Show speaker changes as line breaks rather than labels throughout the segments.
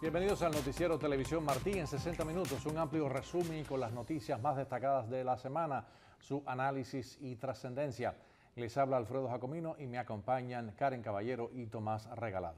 Bienvenidos al noticiero Televisión Martín en 60 minutos, un amplio resumen con las noticias más destacadas de la semana, su análisis y trascendencia. Les habla Alfredo Jacomino y me acompañan Karen Caballero y Tomás Regalado.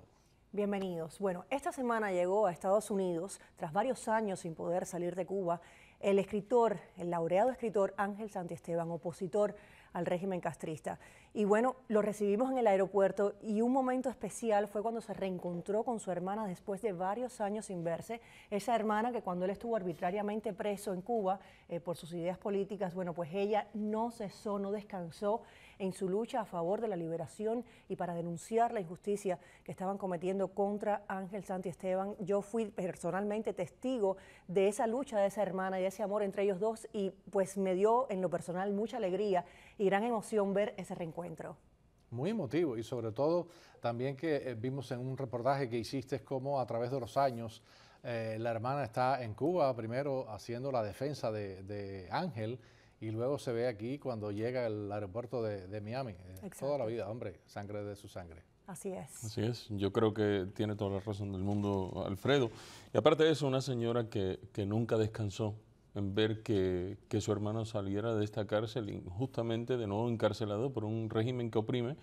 Bienvenidos. Bueno, esta semana llegó a Estados Unidos, tras varios años sin poder salir de Cuba, el escritor, el laureado escritor Ángel Santiesteban, opositor al régimen castrista. Y bueno, lo recibimos en el aeropuerto y un momento especial fue cuando se reencontró con su hermana después de varios años sin verse. Esa hermana que cuando él estuvo arbitrariamente preso en Cuba eh, por sus ideas políticas, bueno, pues ella no cesó, no descansó en su lucha a favor de la liberación y para denunciar la injusticia que estaban cometiendo contra Ángel Santi Esteban. Yo fui personalmente testigo de esa lucha de esa hermana y de ese amor entre ellos dos y pues me dio en lo personal mucha alegría y gran emoción ver ese reencuentro.
Muy emotivo y sobre todo también que eh, vimos en un reportaje que hiciste cómo a través de los años eh, la hermana está en Cuba primero haciendo la defensa de, Ángel y luego se ve aquí cuando llega al aeropuerto de, Miami. Eh, toda la vida, hombre, sangre de su sangre.
Así es.
Así es. Yo creo que tiene toda la razón del mundo Alfredo. Y aparte de eso, una señora que nunca descansó, en ver que, su hermano saliera de esta cárcel injustamente, de nuevo encarcelado por un régimen que oprime,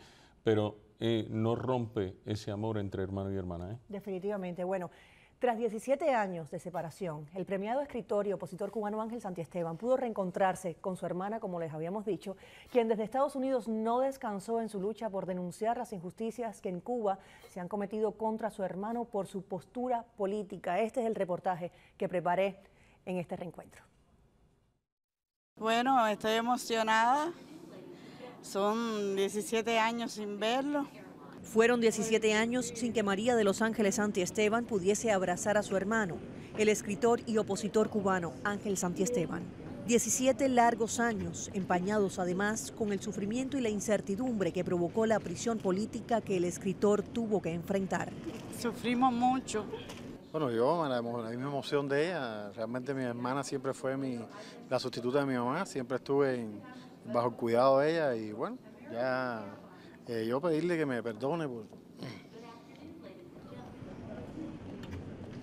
pero eh, no rompe ese amor entre hermano y hermana. ¿eh?
Definitivamente, bueno. Tras 17 años de separación, el premiado escritor y opositor cubano Ángel Santiesteban pudo reencontrarse con su hermana, como les habíamos dicho, quien desde Estados Unidos no descansó en su lucha por denunciar las injusticias que en Cuba se han cometido contra su hermano por su postura política. Este es el reportaje que preparé en este reencuentro.
Bueno, estoy
emocionada. Son 17 años sin verlo. Fueron 17 años sin que María de los Ángeles Santi Esteban pudiese abrazar a su hermano, el escritor y opositor cubano Ángel Santi Esteban. 17 largos años, empañados además con el sufrimiento y la incertidumbre que provocó la prisión política que el escritor tuvo que enfrentar. Sufrimos mucho,
bueno, yo, la, la, misma emoción de ella, realmente mi hermana siempre fue mi, la sustituta de mi mamá, siempre estuve bajo el cuidado de ella y bueno, ya eh, yo pedirle que me perdone. Por...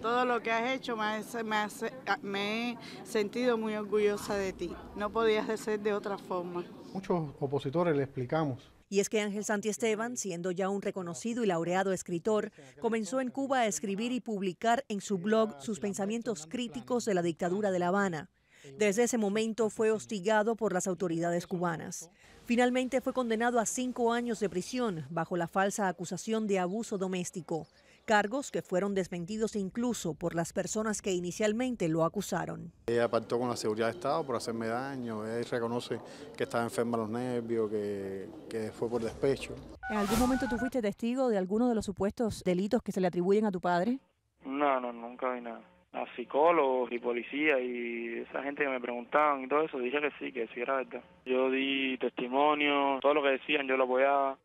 Todo lo que has hecho me, me, ah, me he sentido muy orgullosa de ti, no podías ser de otra
forma.
Muchos opositores le explicamos
y es que Ángel Santi Esteban, siendo ya un reconocido y pues, laureado escritor, comenzó en Cuba a escribir y publicar en su blog sus pensamientos críticos de la dictadura de La Habana. Desde ese momento fue hostigado por las autoridades cubanas. Finalmente fue condenado a cinco años de prisión bajo la falsa acusación de abuso doméstico cargos que fueron desmentidos incluso por las personas que inicialmente lo acusaron.
Ella apartó con la seguridad de Estado por hacerme daño, ella reconoce que estaba enferma los nervios, que, que fue por despecho.
¿En algún momento tú fuiste testigo de alguno de los supuestos delitos que se le atribuyen a tu padre?
No, no, nunca vi nada. A
psicólogos y policías y esa gente que me preguntaban y todo eso, dije que sí, que sí era verdad. Yo di testimonio, todo lo que decían yo lo apoyaba.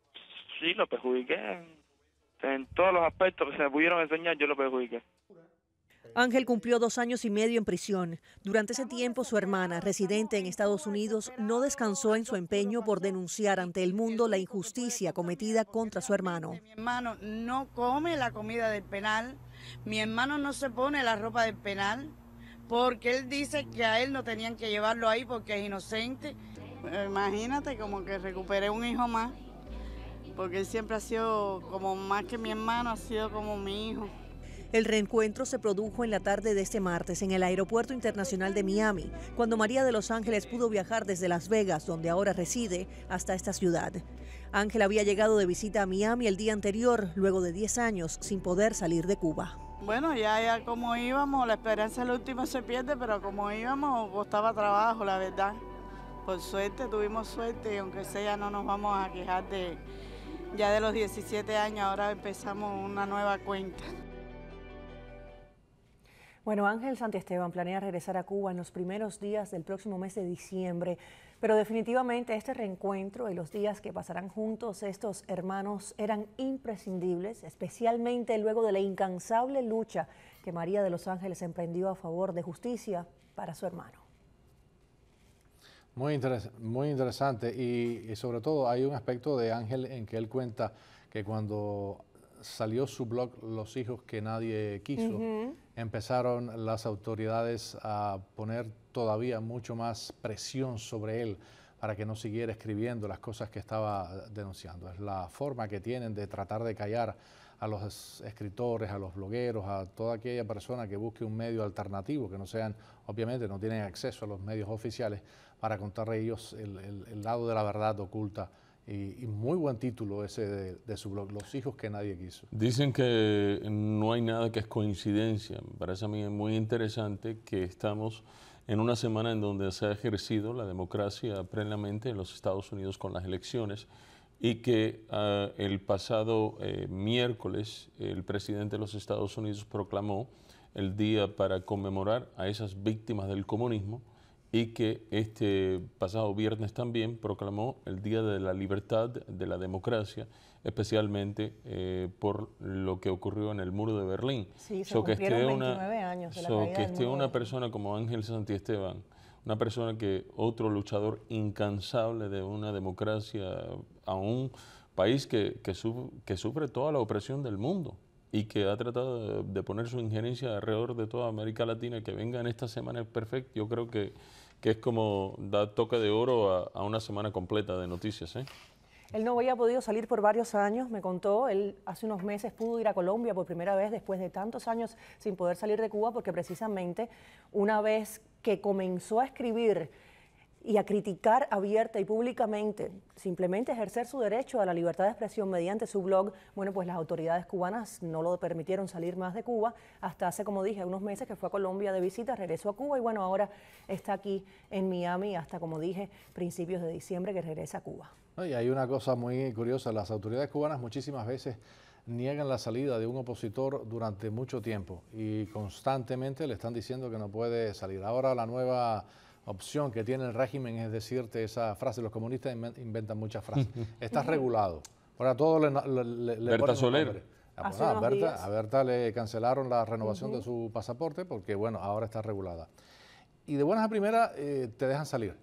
Sí, lo perjudiqué, en todos los aspectos que se me pudieron enseñar, yo lo perjudiqué.
Ángel cumplió dos años y medio en prisión. Durante ese tiempo, su hermana, residente en Estados Unidos, no descansó en su empeño por denunciar ante el mundo la injusticia cometida contra su hermano. Mi
hermano no come la comida del penal, mi hermano no se pone la ropa del penal, porque él dice que a él no tenían que llevarlo ahí porque es inocente. Imagínate como que recuperé un hijo más porque él siempre ha sido como más que mi hermano, ha sido como mi hijo.
El reencuentro se produjo en la tarde de este martes en el Aeropuerto Internacional de Miami, cuando María de Los Ángeles pudo viajar desde Las Vegas, donde ahora reside, hasta esta ciudad. Ángel había llegado de visita a Miami el día anterior, luego de 10 años, sin poder salir de Cuba.
Bueno, ya, como íbamos, la esperanza el último se pierde, pero como íbamos costaba trabajo, la verdad. Por suerte, tuvimos suerte y aunque sea no nos vamos a quejar de, ya de los 17 años, ahora empezamos una nueva cuenta.
Bueno, Ángel Santiesteban planea regresar a Cuba en los primeros días del próximo mes de diciembre, pero definitivamente este reencuentro y los días que pasarán juntos estos hermanos eran imprescindibles, especialmente luego de la incansable lucha que María de los Ángeles emprendió a favor de justicia para su hermano.
Muy, muy interesante y, sobre todo hay un aspecto de Ángel en que él cuenta que cuando salió su blog Los hijos que nadie quiso, empezaron las autoridades a poner todavía mucho más presión sobre él para que no siguiera escribiendo las cosas que estaba denunciando. Es la forma que tienen de tratar de callar a los escritores, a los blogueros, a toda aquella persona que busque un medio alternativo, que no sean, obviamente no tienen acceso a los medios oficiales, para contar ellos el, lado de la verdad oculta. Y, muy buen título ese de, su blog, Los hijos que nadie quiso.
Dicen que no hay nada que es coincidencia. Me parece a mí muy interesante que estamos en una semana en donde se ha ejercido la democracia plenamente en los Estados Unidos con las elecciones y que ah, el pasado eh, miércoles el presidente de los Estados Unidos proclamó el día para conmemorar a esas víctimas del comunismo y que este pasado viernes también proclamó el Día de la Libertad, de la Democracia, especialmente eh, por lo que ocurrió en el muro de Berlín. Sí, se so que esté una, que esté una persona como Ángel Santiesteban, una persona que otro luchador incansable de una democracia, a un país que, que, su, que sufre toda la opresión del mundo y que ha tratado de, poner su injerencia alrededor de toda América Latina, que venga en esta semana es perfecto, yo creo que que es como da toque de oro a, una semana completa de noticias. ¿eh?
Él no había podido salir por varios años, me contó. Él hace unos meses pudo ir a Colombia por primera vez después de tantos años sin poder salir de Cuba porque precisamente una vez que comenzó a escribir y a criticar abierta y públicamente, simplemente ejercer su derecho a la libertad de expresión mediante su blog, bueno, pues las autoridades cubanas no lo permitieron salir más de Cuba hasta hace, como dije, unos meses que fue a Colombia de visita, regresó a Cuba y bueno, ahora está aquí en Miami hasta, como dije, principios de diciembre que regresa a Cuba.
Y hay una cosa muy curiosa, las autoridades cubanas muchísimas veces niegan la salida de un opositor durante mucho tiempo y constantemente le están diciendo que no puede salir. Ahora la nueva opción que tiene el régimen es decirte esa frase. Los comunistas inventan muchas frases. Estás regulado. Ahora todo le, Berta Soler. Ah, a, Berta, le cancelaron la renovación de su pasaporte porque, bueno, ahora está regulada. Y de buenas a primeras eh, te dejan salir.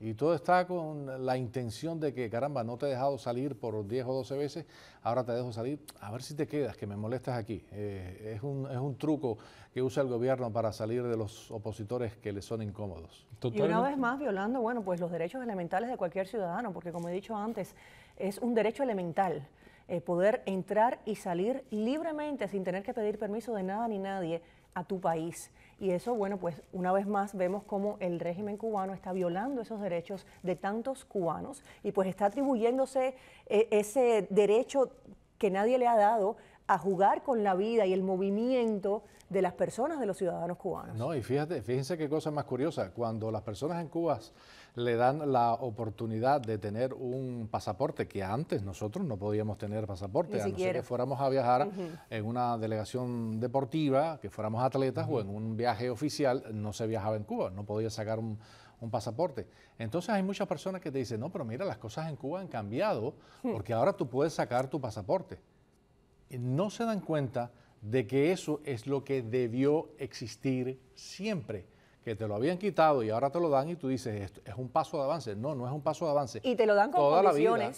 Y todo está con la intención de que, caramba, no te he dejado salir por 10 o 12 veces, ahora te dejo salir, a ver si te quedas, que me molestas aquí. Eh, es, un, es un truco que usa el gobierno para salir de los opositores que le son incómodos. Y una vez
más violando, bueno, pues los derechos elementales de cualquier ciudadano, porque como he dicho antes, es un derecho elemental eh, poder entrar y salir libremente sin tener que pedir permiso de nada ni nadie a tu país. Y eso, bueno, pues una vez más vemos cómo el régimen cubano está violando esos derechos de tantos cubanos y pues está atribuyéndose eh, ese derecho que nadie le ha dado a jugar con la vida y el movimiento de las personas, de los ciudadanos cubanos.
No, y fíjate, fíjense qué cosa más curiosa, cuando las personas en Cuba le dan la oportunidad de tener un pasaporte que antes nosotros no podíamos tener pasaporte, a no ser que fuéramos a viajar en una delegación deportiva, que fuéramos atletas o en un viaje oficial, no se viajaba en Cuba, no podía sacar un, pasaporte. Entonces hay muchas personas que te dicen, no, pero mira, las cosas en Cuba han cambiado hmm. porque ahora tú puedes sacar tu pasaporte. no se dan cuenta de que eso es lo que debió existir siempre que te lo habían quitado y ahora te lo dan y tú dices, esto es un paso de avance. No, no es un paso de avance. Y te lo dan con toda La vida,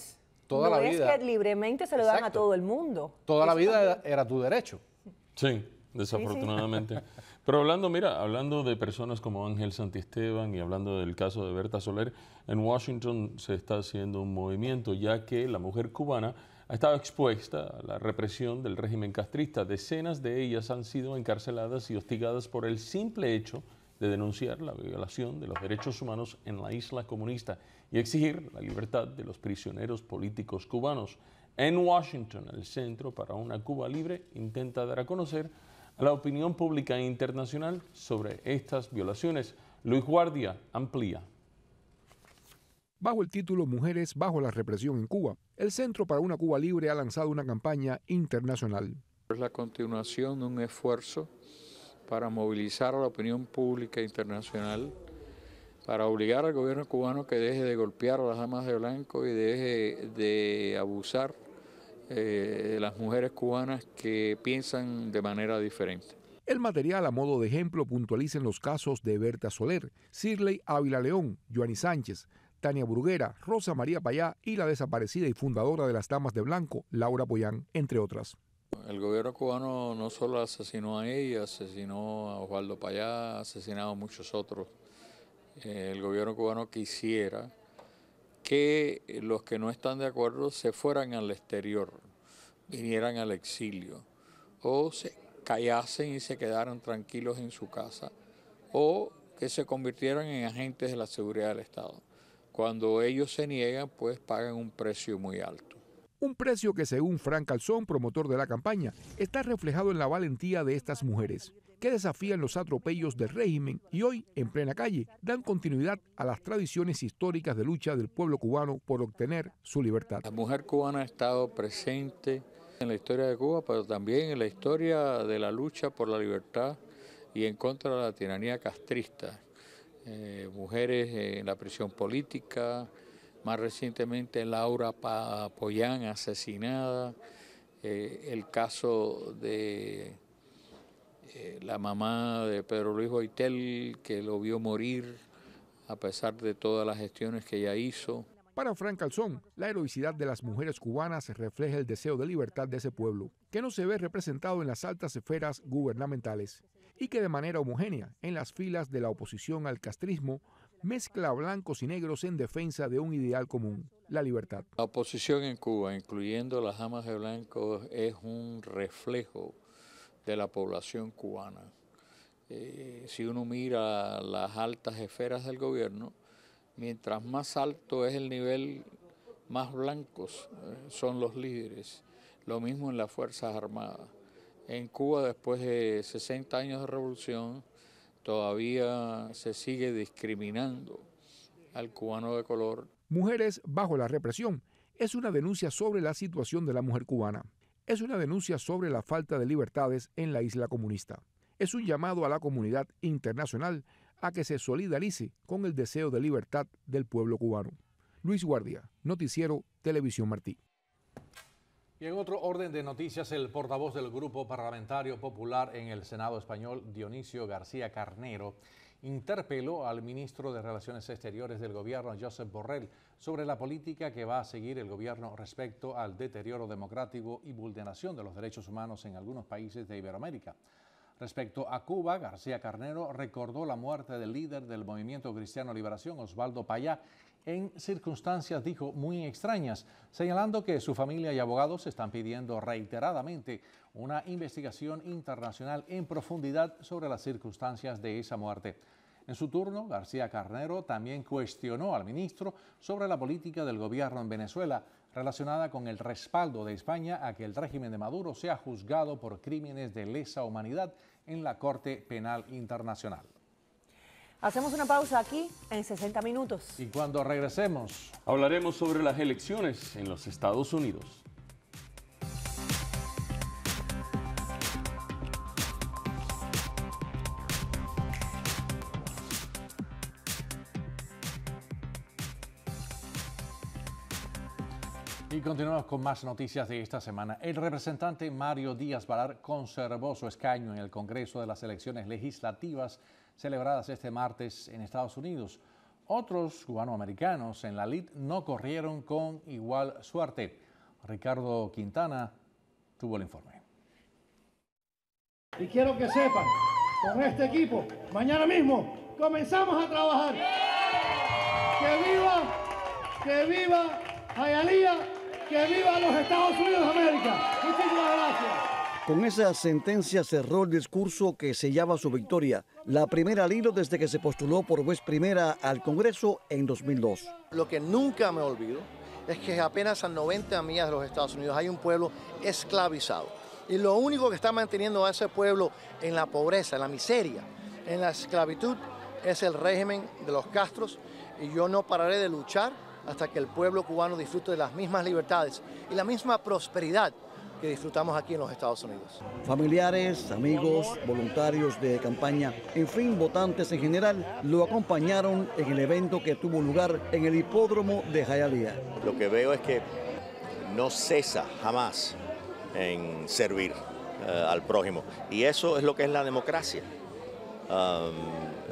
toda no es que
libremente se lo dan a todo el mundo.
Toda la vida era, tu derecho.
Sí, desafortunadamente. Pero hablando, mira, hablando de personas como Ángel Santisteban y hablando del caso de Berta Soler, en Washington se está haciendo un movimiento ya que la mujer cubana ha estado expuesta a la represión del régimen castrista. Decenas de ellas han sido encarceladas y hostigadas por el simple hecho de de denunciar la violación de los derechos humanos en la isla comunista y exigir la libertad de los prisioneros políticos cubanos. En Washington, el Centro para una Cuba Libre intenta dar a conocer a la opinión pública internacional sobre estas violaciones. Luis Guardia amplía.
Bajo el título Mujeres bajo la represión en Cuba, el Centro para una Cuba Libre ha lanzado una campaña internacional.
Es la continuación de un esfuerzo para movilizar a la opinión pública internacional, para obligar al gobierno cubano que deje de golpear a las damas de blanco y deje de abusar de eh, las mujeres cubanas que piensan de manera diferente.
El material a modo de ejemplo puntualiza en los casos de Berta Soler, Sirley Ávila León, Joanny Sánchez, Tania Bruguera, Rosa María Payá y la desaparecida y fundadora de las Damas de Blanco, Laura Poyán, entre otras.
El gobierno cubano no solo asesinó a ella, asesinó a Osvaldo Payá, ha asesinado a muchos otros. Eh, el gobierno cubano quisiera que los que no están de acuerdo se fueran al exterior, vinieran al exilio, o se callasen y se quedaran tranquilos en su casa, o que se convirtieran en agentes de la seguridad del Estado. Cuando ellos se niegan, pues pagan un precio muy alto.
Un precio que, según Frank Calzón, promotor de la campaña, está reflejado en la valentía de estas mujeres, que desafían los atropellos del régimen y hoy, en plena calle, dan continuidad a las tradiciones históricas de lucha del pueblo cubano por obtener su libertad. La
mujer cubana ha estado presente en la historia de Cuba, pero también en la historia de la lucha por la libertad y en contra de la tiranía castrista. Eh, mujeres en la prisión política, más recientemente Laura Pollán asesinada, eh, el caso de eh, la mamá de Pedro Luis Boitel que lo vio morir a pesar de todas las gestiones que ella hizo.
Para Frank Calzón, la heroicidad de las mujeres cubanas refleja el deseo de libertad de ese pueblo, que no se ve representado en las altas esferas gubernamentales y que de manera homogénea en las filas de la oposición al castrismo mezcla blancos y negros en defensa de un ideal común, la libertad.
La oposición en Cuba, incluyendo las amas de blancos, es un reflejo de la población cubana. Eh, si uno mira las altas esferas del gobierno, mientras más alto es el nivel, más blancos eh, son los líderes. Lo mismo en las Fuerzas Armadas. En Cuba, después de 60 años de revolución, Todavía se sigue discriminando al cubano de color.
Mujeres bajo la represión es una denuncia sobre la situación de la mujer cubana. Es una denuncia sobre la falta de libertades en la isla comunista. Es un llamado a la comunidad internacional a que se solidarice con el deseo de libertad del pueblo cubano. Luis Guardia, Noticiero Televisión Martí.
Y en otro orden de noticias, el portavoz del Grupo Parlamentario Popular en el Senado español, Dionisio García Carnero, interpeló al ministro de Relaciones Exteriores del gobierno, Josep Borrell, sobre la política que va a seguir el gobierno respecto al deterioro democrático y vulneración de los derechos humanos en algunos países de Iberoamérica. Respecto a Cuba, García Carnero recordó la muerte del líder del movimiento Cristiano Liberación, Osvaldo Payá, en circunstancias, dijo, muy extrañas, señalando que su familia y abogados están pidiendo reiteradamente una investigación internacional en profundidad sobre las circunstancias de esa muerte. En su turno, García Carnero también cuestionó al ministro sobre la política del gobierno en Venezuela relacionada con el respaldo de España a que el régimen de Maduro sea juzgado por crímenes de lesa humanidad en la Corte Penal Internacional.
Hacemos una pausa aquí en 60 minutos.
Y cuando regresemos,
hablaremos sobre las elecciones en los Estados Unidos.
Y continuamos con más noticias de esta semana. El representante Mario Díaz Valar conservó su escaño en el Congreso de las Elecciones Legislativas celebradas este martes en Estados Unidos. Otros cubanoamericanos en la lid no corrieron con igual suerte. Ricardo Quintana tuvo el informe.
Y quiero que sepan, con este equipo, mañana mismo comenzamos a trabajar. ¡Que viva, que viva Ayalía, que viva los Estados Unidos de América! Muchísimas
gracias. Con esa sentencia cerró el discurso que sellaba su victoria, la primera al desde que se postuló por vez primera al Congreso en 2002.
Lo que nunca me olvido es que apenas a 90 millas de los Estados Unidos hay un pueblo esclavizado. Y lo único que está manteniendo a ese pueblo en la pobreza, en la miseria, en la esclavitud, es el régimen de los Castros. Y yo no pararé de luchar hasta que el pueblo cubano disfrute de las mismas libertades y la misma prosperidad que disfrutamos aquí en los Estados Unidos.
Familiares, amigos, voluntarios de campaña, en fin, votantes en general, lo acompañaron en el evento que tuvo lugar en el hipódromo de Jayalía.
Lo que veo es que no cesa jamás en servir eh, al prójimo. Y eso es lo que es la democracia,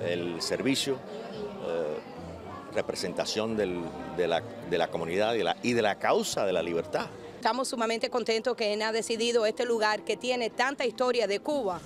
el servicio, eh, representación de, la, comunidad y de la causa de la libertad.
Estamos sumamente contentos que ha decidido este lugar que tiene tanta historia de Cuba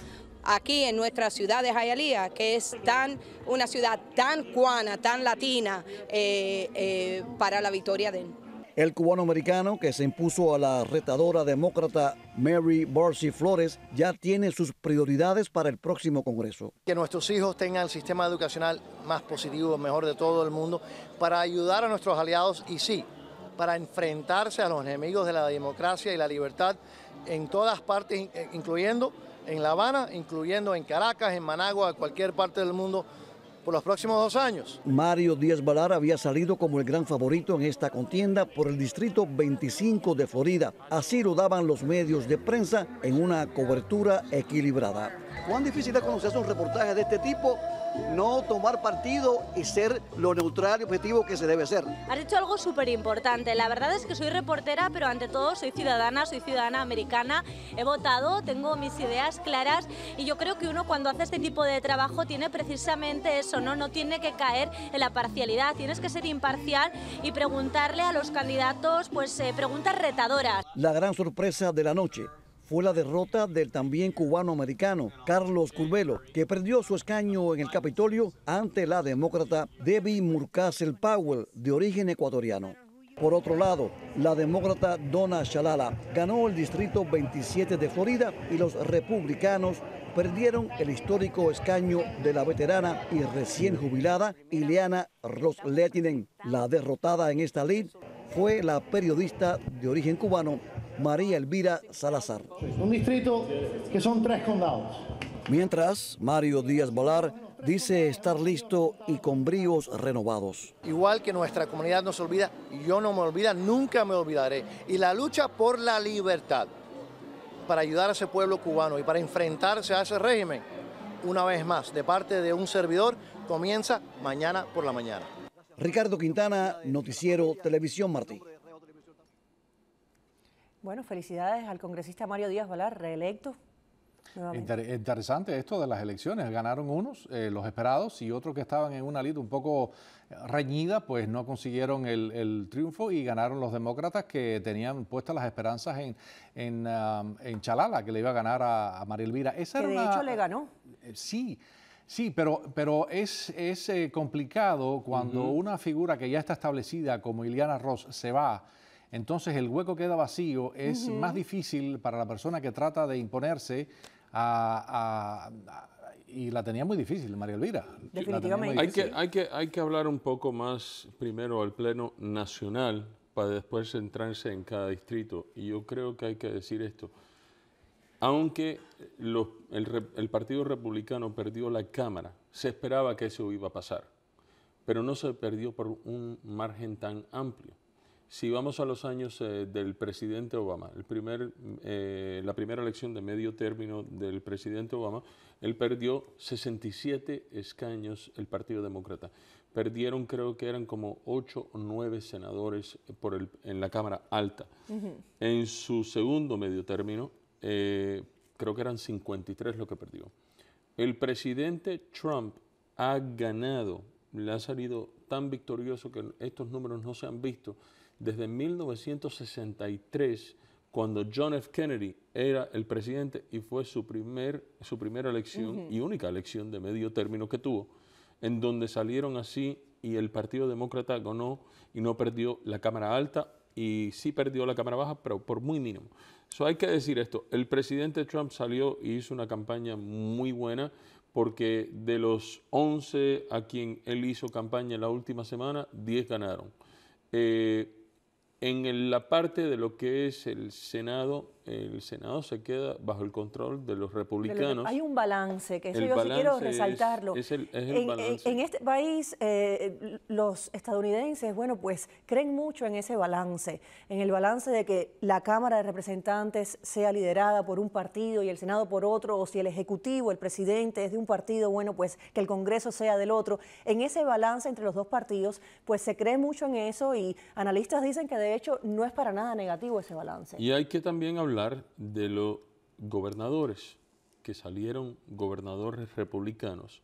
aquí en nuestra ciudad de Jayalía, que es tan, una ciudad tan cuana, tan latina, eh, eh, para la victoria de él.
El cubano-americano que se impuso a la retadora demócrata Mary Barcy Flores ya tiene sus prioridades para el próximo Congreso.
Que
nuestros hijos tengan el sistema educacional más positivo, mejor de todo el mundo, para ayudar a nuestros aliados y sí, para enfrentarse a los enemigos de la democracia y la libertad en todas partes, eh, incluyendo en La Habana, incluyendo en Caracas, en Managua, en cualquier parte del mundo por los próximos dos años.
Mario Díaz Balar había salido como el gran favorito en esta contienda por el Distrito 25 de Florida. Así lo daban los medios de prensa en una cobertura equilibrada. ¿Cuán difícil es conocerse un reportaje de este tipo no tomar partido y ser lo neutral y objetivo que se debe ser. Has dicho
algo súper importante. La verdad es que soy reportera, pero ante todo soy ciudadana, soy ciudadana americana. He votado, tengo mis ideas claras y yo creo que uno cuando hace este tipo de trabajo tiene precisamente eso, ¿no? No tiene que caer en la parcialidad, tienes que ser imparcial y preguntarle a los candidatos pues eh, preguntas retadoras.
La gran sorpresa de la noche fue la derrota del también cubano-americano Carlos Curbelo, que perdió su escaño en el Capitolio ante la demócrata Debbie Murcasel Powell, de origen ecuatoriano. Por otro lado, la demócrata Donna Shalala ganó el distrito 27 de Florida y los republicanos perdieron el histórico escaño de la veterana y recién jubilada Ileana Rosletinen. La derrotada en esta lid fue la periodista de origen cubano María Elvira Salazar. Un distrito que son tres condados. Mientras, Mario Díaz Bolar dice estar listo y con bríos renovados.
Igual que nuestra comunidad nos olvida, yo no me olvida, nunca me olvidaré. Y la lucha por la libertad, para ayudar a ese pueblo cubano y para enfrentarse a ese régimen, una vez más, de parte
de un servidor,
comienza mañana por la mañana.
Ricardo Quintana, Noticiero Televisión Martí.
Bueno, felicidades al congresista Mario Díaz Valar, reelecto.
interesante esto de las elecciones. Ganaron unos, eh, los esperados, y otros que estaban en una lid un poco reñida, pues no consiguieron el, triunfo y ganaron los demócratas que tenían puestas las esperanzas en, en, um, Chalala, que le iba a ganar a, María Elvira. dicho le ganó. Eh, sí. Sí, pero, pero es, eh, complicado cuando una figura que ya está establecida como Iliana Ross se va entonces el hueco queda vacío, es más difícil para la persona que trata de imponerse a, y la tenía muy difícil, María Elvira.
Definitivamente. Hay que, hablar un poco más primero al pleno nacional para después centrarse en cada distrito. Y yo creo que hay que decir esto. Aunque el, Partido Republicano perdió la Cámara, se esperaba que eso iba a pasar, pero no se perdió por un margen tan amplio. Si vamos a los años eh, del presidente Obama, eh, la primera elección de medio término del presidente Obama, él perdió 67 escaños el Partido Demócrata. Perdieron, creo que eran como 8 o 9 senadores eh, en la Cámara Alta. En su segundo medio término, creo que eran 53 lo que perdió. El presidente Trump ha ganado, le ha salido tan victorioso que estos números no se han visto desde 1963, cuando John F. Kennedy era el presidente y fue su, primer, su primera elección y única elección de medio término que tuvo, en donde salieron así y el Partido Demócrata ganó y no perdió la Cámara Alta y sí perdió la Cámara Baja, pero por muy mínimo. So, hay que decir esto, el presidente Trump salió y hizo una campaña muy buena porque de los 11 a quien él hizo campaña la última semana, 10 ganaron. Eh, en la parte de lo que es el Senado el Senado se queda bajo el control de los republicanos. hay
un balance, que yo sí quiero resaltarlo.
en,
este país, eh, los estadounidenses, bueno, pues creen mucho en ese balance, en el balance de que la Cámara de Representantes sea liderada por un partido y el Senado por otro, o si el Ejecutivo, el presidente es de un partido, bueno, pues que el Congreso sea del otro. En ese balance entre los dos partidos, pues se cree mucho en eso y analistas dicen que de hecho no es para nada negativo ese balance. Y
hay que también hablar de los gobernadores que salieron gobernadores republicanos.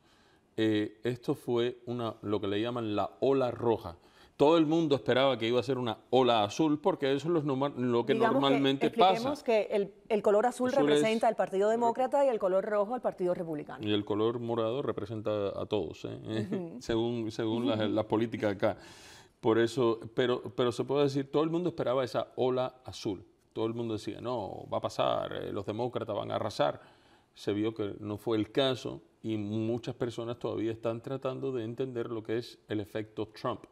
Eh, esto fue una, lo que le llaman la ola roja. Todo el mundo esperaba que iba a ser una ola azul porque eso es lo que normalmente que pasa.
que el, color azul, representa al Partido Demócrata y el color rojo al Partido Republicano.
Y el color morado representa a todos, ¿eh? según, según las la políticas acá. Por eso, pero, pero se puede decir, todo el mundo esperaba esa ola azul todo el mundo decía, no, va a pasar, eh, los demócratas van a arrasar. Se vio que no fue el caso y muchas personas todavía están tratando de entender lo que es el efecto Trump,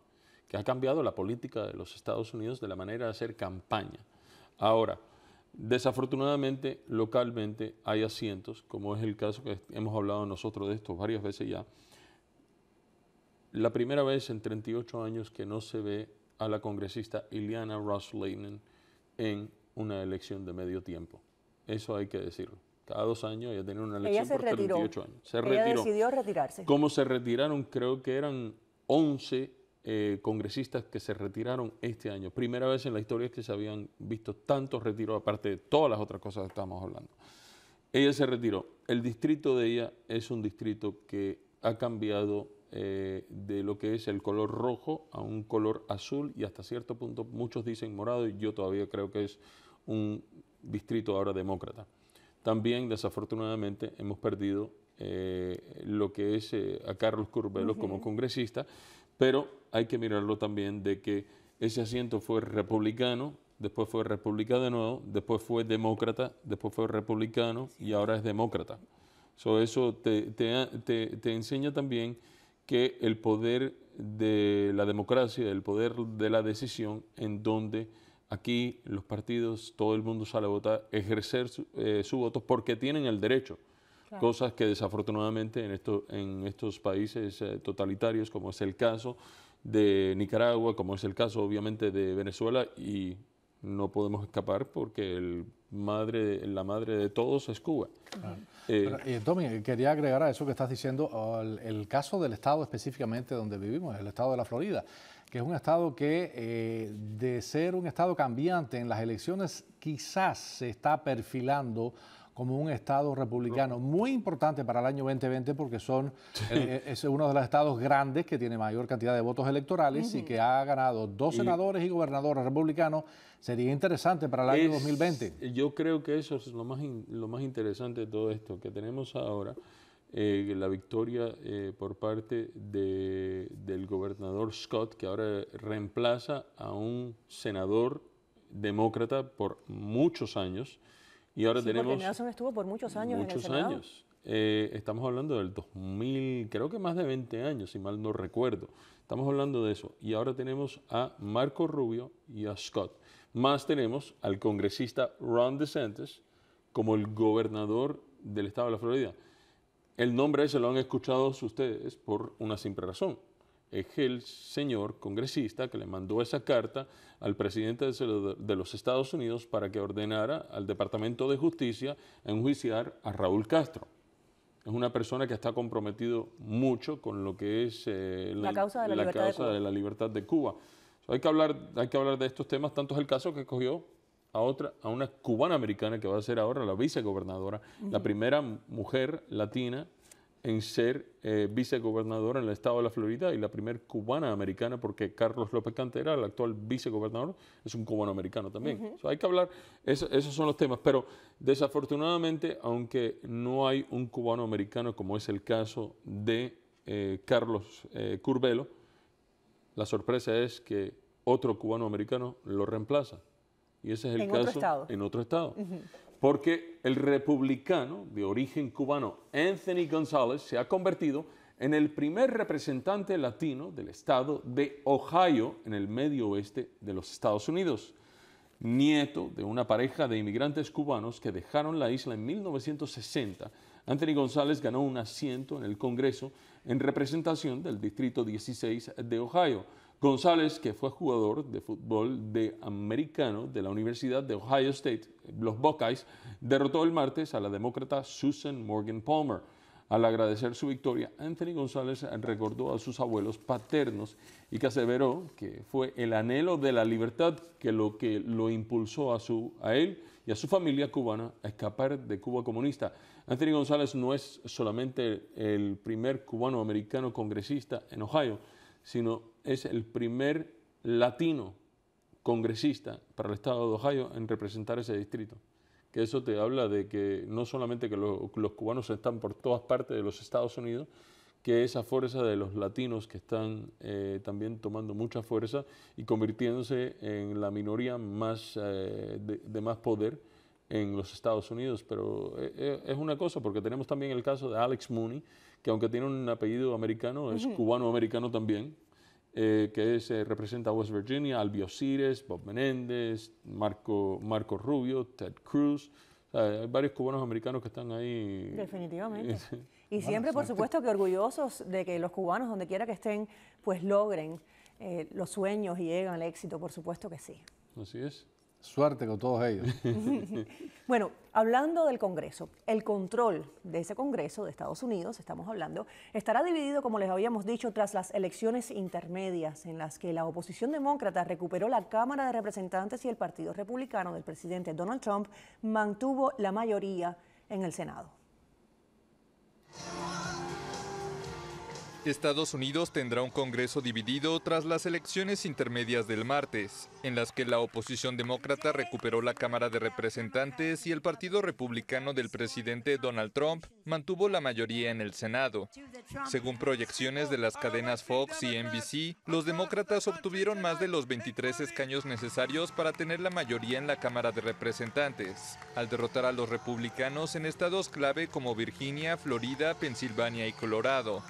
que ha cambiado la política de los Estados Unidos de la manera de hacer campaña. Ahora, desafortunadamente, localmente hay asientos, como es el caso que hemos hablado nosotros de esto varias veces ya. La primera vez en 38 años que no se ve a la congresista Ileana Ross Leinen en una elección de medio tiempo. Eso hay que decirlo. Cada dos años ella tenía una elección ella por 38 años. ella decidió retirarse. Como se retiraron, creo que eran 11 eh, congresistas que se retiraron este año. Primera vez en la historia que se habían visto tantos retiros, aparte de todas las otras cosas que estamos hablando. Ella se retiró. El distrito de ella es un distrito que ha cambiado eh, de lo que es el color rojo a un color azul y hasta cierto punto muchos dicen morado y yo todavía creo que es un distrito ahora demócrata. También, desafortunadamente, hemos perdido eh, lo que es eh, a Carlos Curbelo como congresista, pero hay que mirarlo también de que ese asiento fue republicano, después fue republicano de nuevo, después fue demócrata, después fue republicano y ahora es demócrata. So, eso te enseña también que el poder de la democracia, el poder de la decisión, en donde aquí los partidos, todo el mundo sale a votar, ejercer su, votos eh, voto porque tienen el derecho. Cosas que desafortunadamente en, esto, en estos países eh, totalitarios, como es el caso de Nicaragua, como es el caso obviamente de Venezuela, y no podemos escapar porque el madre, la madre de todos es Cuba. Eh,
Tommy, quería agregar a eso que estás diciendo el caso del estado específicamente donde vivimos, el estado de la Florida que es un Estado que, eh, de ser un Estado cambiante en las elecciones, quizás se está perfilando como un Estado republicano muy importante para el año 2020 porque son, eh, eh, es uno de los estados grandes que tiene mayor cantidad de votos electorales y que ha ganado dos senadores y gobernadores republicanos. Sería interesante para el año 2020.
Yo creo que eso es lo más, lo más interesante de todo esto que tenemos ahora eh, la victoria eh, por parte del gobernador Scott, que ahora reemplaza a un senador demócrata por muchos años. Y ahora tenemos... Nelson
estuvo por muchos años. Muchos en el años.
Eh, estamos hablando del 2000, creo que más de 20 años, si mal no recuerdo. Estamos hablando de eso. Y ahora tenemos a Marco Rubio y a Scott. Más tenemos al congresista Ron DeSantis como el gobernador del estado de la Florida. El nombre se lo han escuchado ustedes por una simple razón. Es el señor congresista que le mandó esa carta al presidente de los Estados Unidos para que ordenara al Departamento de Justicia enjuiciar a Raúl Castro. Es una persona que está comprometido mucho con lo que es eh, la, causa, de la, libertad de, Cuba. hay, que hablar, hay que hablar de estos temas, tanto es el caso que cogió a otra, a una cubana americana que va a ser ahora la vicegobernadora, la primera mujer latina en ser eh, vicegobernadora en el estado de la Florida y la primera cubana americana, porque Carlos López Cantera, el actual vicegobernador, es un cubano americano también. hay que hablar, esos son los temas, pero desafortunadamente, aunque no hay un cubano americano como es el caso de eh, Carlos eh, Curvelo la sorpresa es que otro cubano americano lo reemplaza. Y ese es el caso en otro estado. Porque el republicano de origen cubano Anthony González se ha convertido en el primer representante latino del estado de Ohio en el medio oeste de los Estados Unidos. Nieto de una pareja de inmigrantes cubanos que dejaron la isla en 1960, Anthony González ganó un asiento en el Congreso en representación del Distrito 16 de Ohio González, que fue jugador de fútbol de americano de la Universidad de Ohio State, los Buckeyes, derrotó el martes a la demócrata Susan Morgan Palmer. Al agradecer su victoria, Anthony González recordó a sus abuelos paternos y que aseveró que fue el anhelo de la libertad que lo que lo impulsó a, su, a él y a su familia cubana a escapar de Cuba comunista. Anthony González no es solamente el primer cubano-americano congresista en Ohio, sino es el primer latino congresista para el estado de Ohio en representar ese distrito. Que eso te habla de que no solamente que los cubanos están por todas partes de los Estados Unidos, que esa fuerza de los latinos que están eh, también tomando mucha fuerza y convirtiéndose en la minoría más, eh, de, más poder en los Estados Unidos. Pero eh, es una cosa, porque tenemos también el caso de Alex Mooney, que aunque tiene un apellido americano, es cubano-americano también, eh, que eh, representa a West Virginia, Albio Cires, Bob Menéndez, Marco, Marco Rubio, Ted Cruz. hay varios cubanos americanos que están ahí. Definitivamente.
Y, siempre, por supuesto, que orgullosos de que los cubanos, donde quiera que estén, pues logren eh, los sueños y llegan al éxito, por
supuesto que sí. Así es. Suerte con todos ellos.
bueno, hablando del Congreso, el control de ese Congreso de Estados Unidos, estamos hablando, estará dividido, como les habíamos dicho, tras las elecciones intermedias en las que la oposición demócrata recuperó la Cámara de Representantes y el Partido Republicano del presidente Donald Trump mantuvo la mayoría en el Senado.
Estados Unidos tendrá un Congreso dividido tras las elecciones intermedias del martes, en las que la oposición demócrata recuperó la Cámara de Representantes y el Partido Republicano del presidente Donald Trump mantuvo la mayoría en el Senado. Según proyecciones de las cadenas Fox y NBC, los demócratas obtuvieron más de los 23 escaños necesarios para tener la mayoría en la Cámara de Representantes, al derrotar a los republicanos en estados clave como Virginia, Florida, Pensilvania y Colorado.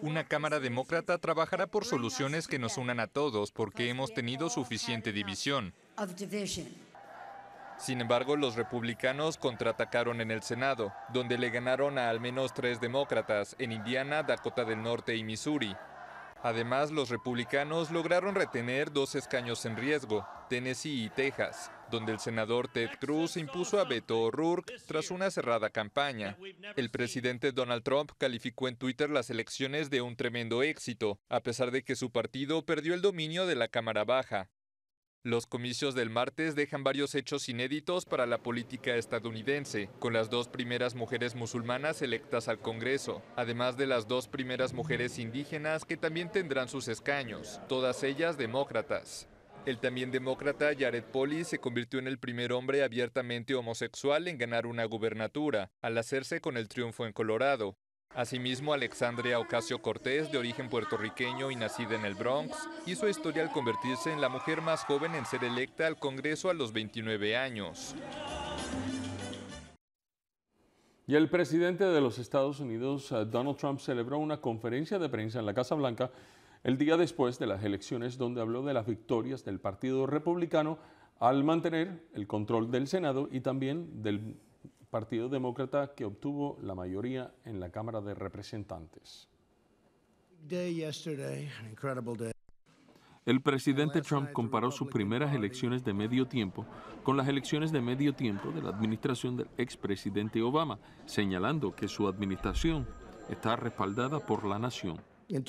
Una Cámara Demócrata trabajará por soluciones que nos unan a todos porque hemos tenido suficiente división. Sin embargo, los republicanos contraatacaron en el Senado, donde le ganaron a al menos tres demócratas en Indiana, Dakota del Norte y Missouri. Además, los republicanos lograron retener dos escaños en riesgo, Tennessee y Texas, donde el senador Ted Cruz impuso a Beto O'Rourke tras una cerrada campaña. El presidente Donald Trump calificó en Twitter las elecciones de un tremendo éxito, a pesar de que su partido perdió el dominio de la Cámara Baja. Los comicios del martes dejan varios hechos inéditos para la política estadounidense, con las dos primeras mujeres musulmanas electas al Congreso, además de las dos primeras mujeres indígenas que también tendrán sus escaños, todas ellas demócratas. El también demócrata Jared Polis se convirtió en el primer hombre abiertamente homosexual en ganar una gubernatura, al hacerse con el triunfo en Colorado, Asimismo, Alexandria Ocasio Cortés, de origen puertorriqueño y nacida en el Bronx, hizo historia al convertirse en la mujer más joven en ser electa al Congreso a los 29 años.
Y el presidente de los Estados Unidos, eh, Donald Trump, celebró una conferencia de prensa en la Casa Blanca el día después de las elecciones donde habló de las victorias del Partido Republicano al mantener el control del Senado y también del Partido Demócrata que obtuvo la mayoría en la Cámara de Representantes. El presidente Trump comparó sus primeras elecciones de medio tiempo con las elecciones de medio tiempo de la administración del expresidente Obama, señalando que su administración
está respaldada por la nación. En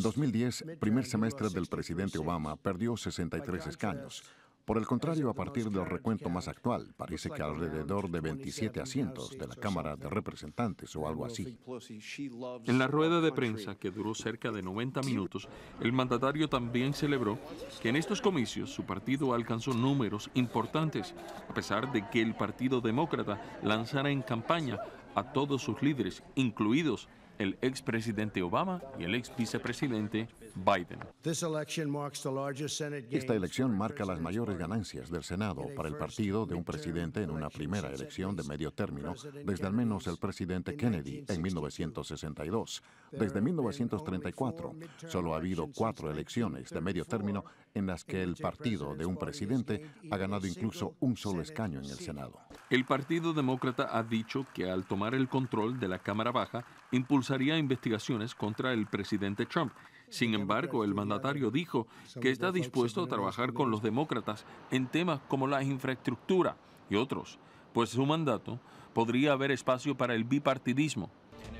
2010, primer semestre del presidente Obama perdió 63 escaños, por el contrario, a partir del recuento más actual, parece que alrededor de 27 asientos de la Cámara de Representantes o algo así.
En la rueda de prensa,
que duró cerca de 90 minutos, el mandatario también celebró que en estos comicios su partido alcanzó números importantes, a pesar de que el Partido Demócrata lanzara en campaña a todos sus líderes, incluidos el expresidente Obama y el ex vicepresidente Biden. Esta
elección marca las mayores ganancias del Senado para el partido de un presidente en una primera elección de medio término desde al menos el presidente Kennedy en 1962. Desde 1934 solo ha habido cuatro elecciones de medio término en las que el partido de un presidente ha ganado incluso un solo escaño en el Senado.
El Partido Demócrata ha dicho que al tomar el control de la Cámara Baja, impulsó haría investigaciones contra el presidente Trump. Sin embargo, el mandatario dijo que está dispuesto a trabajar con los demócratas en temas como la infraestructura y otros, pues su mandato podría haber espacio para el bipartidismo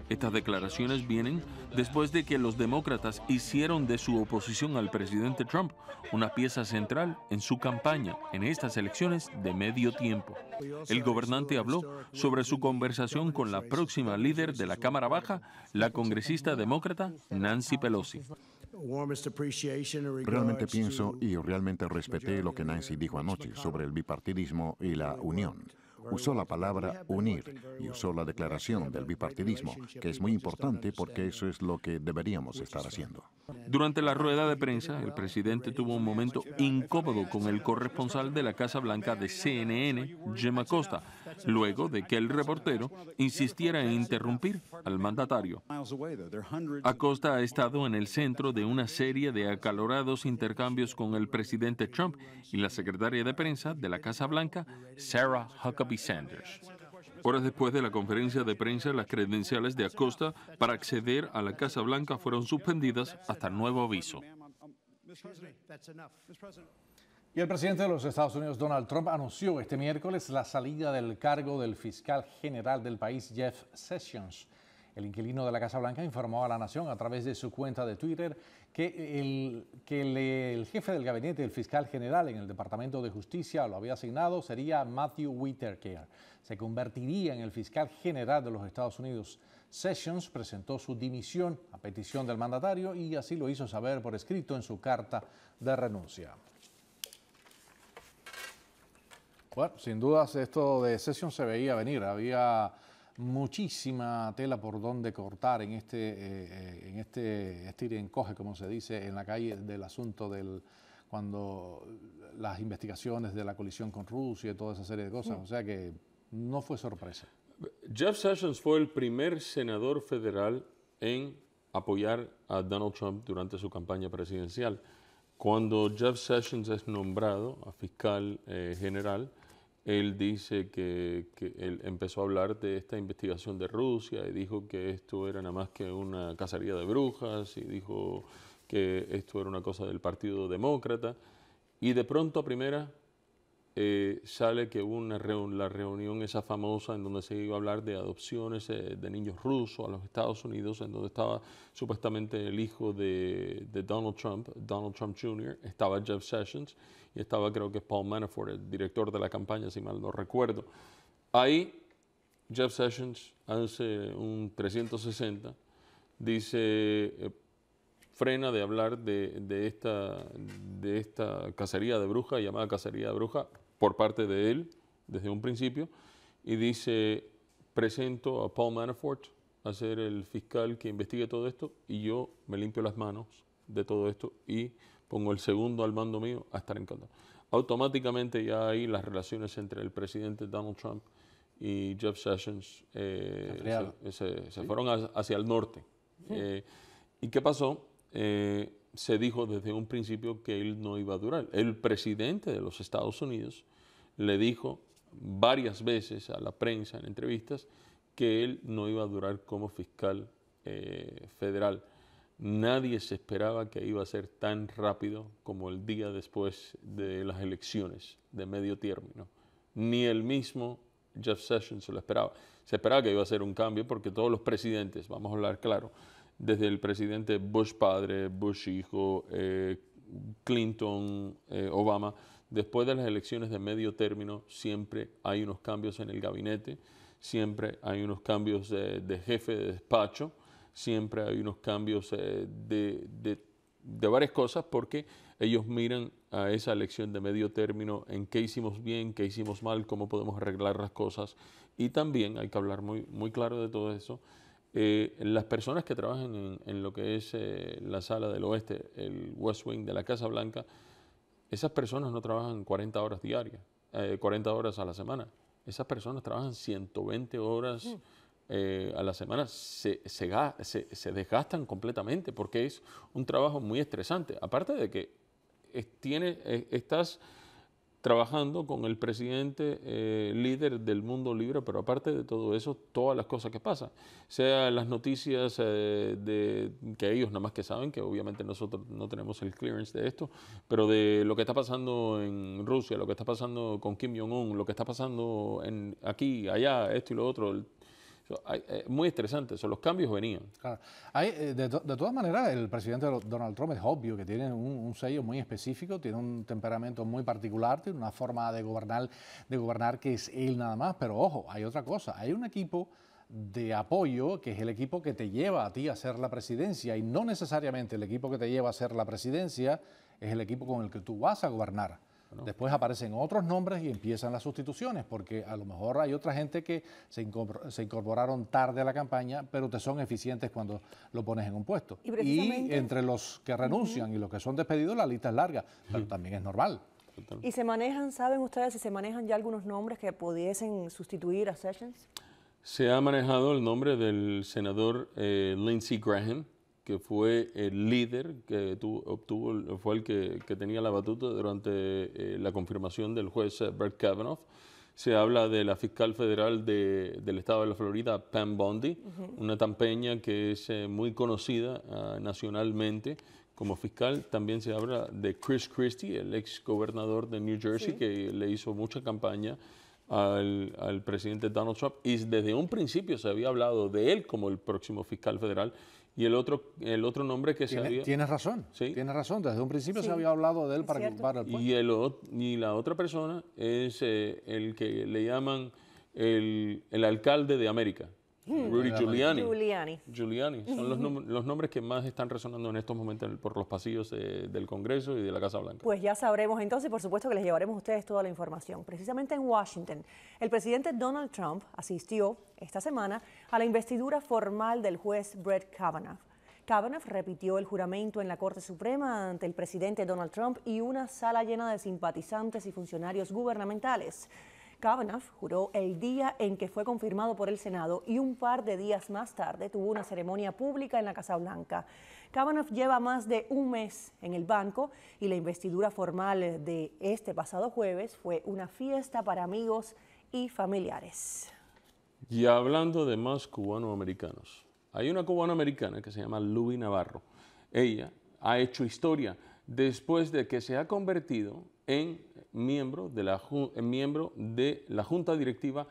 estas declaraciones vienen después de que los demócratas hicieron de su oposición al presidente Trump una pieza central en su campaña en estas elecciones de medio tiempo. El gobernante habló sobre su conversación con la próxima líder de la Cámara Baja, la congresista demócrata Nancy Pelosi.
Realmente pienso
y realmente respeté lo que Nancy dijo anoche sobre el bipartidismo y la unión usó la palabra unir y usó la declaración del bipartidismo, que es muy importante porque eso es lo que deberíamos estar haciendo.
Durante la rueda de prensa, el presidente tuvo un momento incómodo con el corresponsal de la Casa Blanca de CNN, Gemma Costa luego de que el reportero insistiera en interrumpir al mandatario. Acosta ha estado en el centro de una serie de acalorados intercambios con el presidente Trump y la secretaria de prensa de la Casa Blanca, Sarah Huckabee Sanders. Horas después de la conferencia de prensa, las credenciales de Acosta para acceder a la Casa Blanca fueron suspendidas hasta
nuevo aviso. Y el presidente de los Estados Unidos, Donald Trump, anunció este miércoles la salida del cargo del fiscal general del país, Jeff Sessions. El inquilino de la Casa Blanca informó a la Nación a través de su cuenta de Twitter que el, jefe del gabinete del fiscal general en el Departamento de Justicia lo había asignado sería Matthew Whitaker. Se convertiría en el fiscal general de los Estados Unidos. Sessions presentó su dimisión a petición del mandatario y así lo hizo saber por escrito en su carta de renuncia. Bueno, sin dudas esto de Sessions se veía venir, había muchísima tela por donde cortar en este, eh, eh, en este en como se dice, en la calle del asunto del cuando las investigaciones de la colisión con Rusia y toda esa serie de cosas. O sea que no fue sorpresa. Jeff Sessions
fue el primer senador federal en apoyar a Donald Trump durante su campaña presidencial. Cuando Jeff Sessions es nombrado a fiscal eh, general, él dice que, él empezó a hablar de esta investigación de Rusia y dijo que esto era nada más que una cacería de brujas y dijo que esto era una cosa del Partido Demócrata. Y de pronto a primera eh, sale que hubo una reunión, la reunión esa famosa en donde se iba a hablar de adopciones eh, de niños rusos a los Estados Unidos, en donde estaba supuestamente el hijo de, Donald Trump, Donald Trump Jr., estaba Jeff Sessions y estaba creo que Paul Manafort, el director de la campaña, si mal no recuerdo. Ahí Jeff Sessions hace un 360, dice... Eh, frena de hablar de, esta, de esta cacería de brujas llamada cacería de brujas por parte de él desde un principio y dice, presento a Paul Manafort a ser el fiscal que investigue todo esto y yo me limpio las manos de todo esto y pongo el segundo al mando mío a estar en encantado. Automáticamente ya ahí las relaciones entre el presidente Donald Trump y Jeff Sessions eh, se, fueron hacia el norte. Eh, ¿Y qué pasó? Eh, se dijo desde un principio que él no iba a durar. El presidente de los Estados Unidos le dijo varias veces a la prensa en entrevistas que él no iba a durar como fiscal eh, federal. Nadie se esperaba que iba a ser tan rápido como el día después de las elecciones de medio término. Ni el mismo Jeff Sessions se lo esperaba. Se esperaba que iba a ser un cambio porque todos los presidentes, vamos a hablar claro, desde el presidente Bush padre, Bush hijo, eh, Clinton, eh, Obama, después de las elecciones de medio término siempre hay unos cambios en el gabinete, siempre hay unos cambios de, jefe de despacho, siempre hay unos cambios eh, de, de, de, varias cosas porque ellos miran a esa elección de medio término en qué hicimos bien, qué hicimos mal, cómo podemos arreglar las cosas y también hay que hablar muy, muy claro de todo eso eh, las personas que trabajan en, lo que es eh, la sala del oeste, el West Wing de la Casa Blanca, esas personas no trabajan 40 horas diarias, 40 eh, horas a la semana. Esas personas trabajan 120 horas mm. a la semana, se, se, desgastan completamente porque es un trabajo muy estresante. Aparte de que tiene, estás trabajando con el presidente eh, líder del mundo libre, pero aparte de todo eso, todas las cosas que pasan, sea las noticias eh, de, que ellos nada más que saben, que obviamente nosotros no tenemos el clearance de esto, pero de lo que está pasando en Rusia, lo que está pasando con Kim Jong-un, lo que está pasando en, aquí, allá, esto y lo otro, eh, muy interesante, son los cambios venían.
Eh, de, todas maneras, el presidente Donald Trump es obvio que tiene un, sello muy específico, tiene un temperamento muy particular, tiene una forma de gobernar, de gobernar que es él nada más, pero ojo, hay otra cosa, hay un equipo de apoyo, que es el equipo que te lleva a ti a ser la presidencia, y no necesariamente el equipo que te lleva a ser la presidencia es el equipo con el que tú vas a gobernar. Después aparecen otros nombres y empiezan las sustituciones, porque a lo mejor hay otra gente que se, incorporaron tarde a la campaña, pero te son eficientes cuando lo pones en un puesto. Y, entre los que renuncian y los que son despedidos, la lista es larga, pero también es normal.
¿Y se manejan, saben ustedes si se manejan ya algunos nombres que pudiesen sustituir a Sessions?
Se ha manejado
el nombre del senador eh, Lindsey Graham, que fue el líder, que obtuvo, fue el que, que, tenía la batuta durante eh, la confirmación del juez eh, Brett Kavanaugh. Se habla de la fiscal federal de, del estado de la Florida, Pam Bondi, una tampeña que es eh, muy conocida ah, nacionalmente como fiscal. También se habla de Chris Christie, el ex gobernador de New Jersey, que le hizo mucha campaña al, al presidente Donald Trump. Y desde un principio se había hablado de él como el próximo fiscal federal y el otro, el otro nombre que se había... Tienes razón,
¿Sí? tienes razón. Desde un principio se había hablado de él para el Y,
el, la otra persona es eh, el que le llaman el alcalde de América. Mm. Rudy Giuliani. Giuliani. Son los, nombres que más están resonando en estos momentos por los pasillos eh, del Congreso y de la Casa Blanca.
Pues ya sabremos entonces, por supuesto que les llevaremos ustedes toda la información. Precisamente en Washington, el presidente Donald Trump asistió esta semana a la investidura formal del juez Brett Kavanaugh. Kavanaugh repitió el juramento en la Corte Suprema ante el presidente Donald Trump y una sala llena de simpatizantes y funcionarios gubernamentales. Kavanaugh juró el día en que fue confirmado por el Senado y un par de días más tarde tuvo una ceremonia pública en la Casa Blanca. Kavanaugh lleva más de un mes en el banco y la investidura formal de este pasado jueves fue una fiesta para amigos y familiares.
Y hablando de más cubanoamericanos, hay una cubanoamericana que se llama Luby Navarro. Ella ha hecho historia después de que se ha convertido en miembro de la, miembro de la junta directiva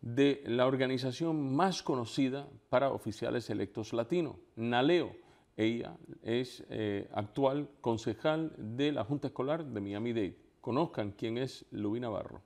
de la organización más conocida para oficiales electos latinos, NALEO. Ella es eh, actual concejal de la Junta Escolar de Miami-Dade. Conozcan quién es Lubina Navarro.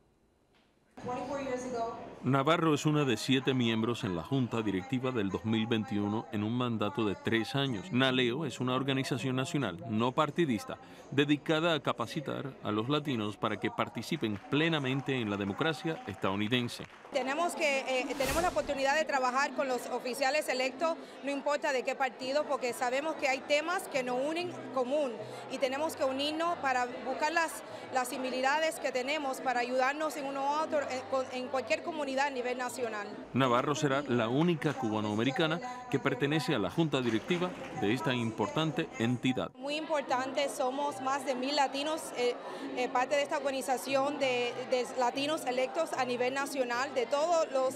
Navarro es una de siete miembros en la Junta Directiva del 2021 en un mandato de tres años. Naleo es una organización nacional no partidista dedicada a capacitar a los latinos para que participen plenamente en la democracia estadounidense
tenemos, que, eh, tenemos la oportunidad de trabajar con los oficiales electos, no importa de qué partido, porque sabemos que hay temas que nos unen común y tenemos que unirnos para buscar las, las similitudes que tenemos para ayudarnos en uno otro, eh, en, cualquier comunidad a nivel nacional.
Navarro será la única cubanoamericana que pertenece a la junta directiva de esta importante entidad. Muy
importante, somos más de mil latinos, eh, parte de esta organización de, de latinos electos a nivel nacional, todos los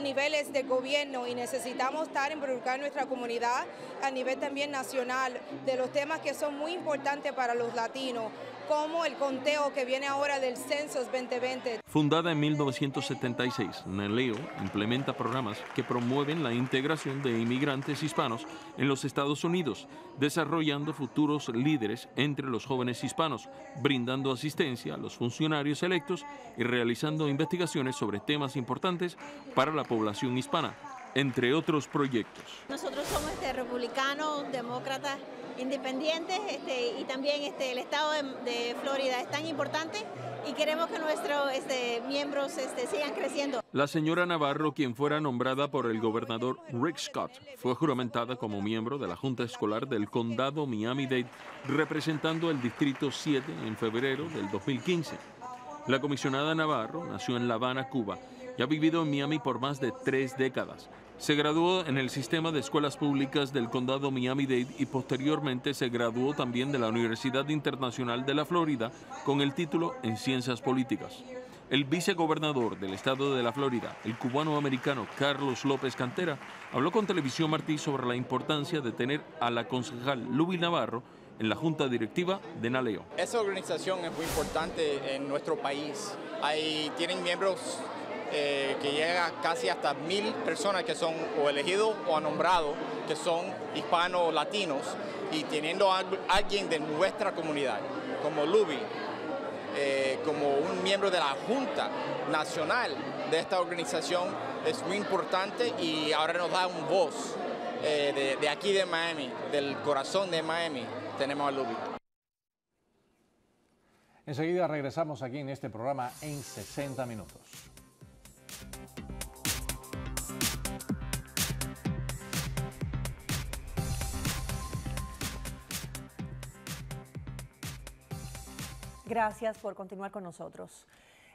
niveles de gobierno y necesitamos estar involucrar nuestra comunidad a nivel también nacional de los temas que son muy importantes para los latinos como el conteo que viene ahora del Census 2020.
Fundada en 1976, NELEO implementa programas que promueven la integración de inmigrantes hispanos en los Estados Unidos, desarrollando futuros líderes entre los jóvenes hispanos, brindando asistencia a los funcionarios electos y realizando investigaciones sobre temas importantes para la población hispana entre otros proyectos.
Nosotros somos este, republicanos, demócratas, independientes este, y también este, el estado de, Florida es tan importante y queremos que nuestros miembros sigan creciendo.
La señora Navarro, quien fuera nombrada por el gobernador Rick Scott, fue juramentada como miembro de la Junta Escolar del Condado Miami-Dade, representando el Distrito 7 en febrero del 2015. La comisionada Navarro nació en La Habana, Cuba, ...ya ha vivido en Miami por más de tres décadas. Se graduó en el sistema de escuelas públicas del condado Miami-Dade y posteriormente se graduó también de la Universidad Internacional de la Florida con el título en Ciencias Políticas. El vicegobernador del estado de la Florida, el cubano-americano Carlos López Cantera, habló con Televisión Martí sobre la importancia de tener a la concejal Luby Navarro en la junta directiva de Naleo.
Esa organización es muy importante en nuestro país. Ahí tienen miembros eh, que llega casi hasta mil personas que son o elegidos o nombrados, que son hispanos latinos, y teniendo a alguien de nuestra comunidad, como Luby, eh, como un miembro de la Junta Nacional de esta organización, es muy importante y ahora nos da un voz eh, de, aquí de Miami, del corazón de Miami, tenemos a Luby.
Enseguida regresamos aquí en este programa en 60 minutos.
Gracias por continuar con nosotros.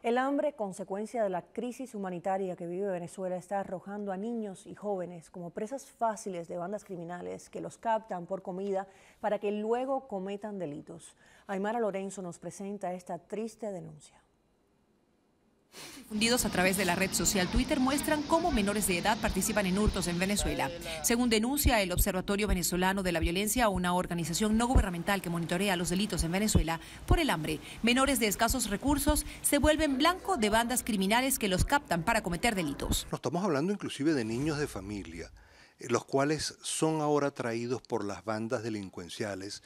El hambre, consecuencia de la crisis humanitaria que vive Venezuela, está arrojando a niños y jóvenes como presas fáciles de bandas criminales que los captan por comida para que luego cometan delitos. Aymara Lorenzo nos presenta esta triste denuncia.
Fundidos a través de la red social Twitter muestran cómo menores de edad participan en hurtos en Venezuela. Según denuncia el Observatorio Venezolano de la Violencia, una organización no gubernamental que monitorea los delitos en Venezuela, por el hambre, menores de escasos recursos se vuelven blanco de bandas criminales que los captan para cometer delitos. No
estamos hablando inclusive de niños de familia, eh, los cuales son ahora traídos por las bandas delincuenciales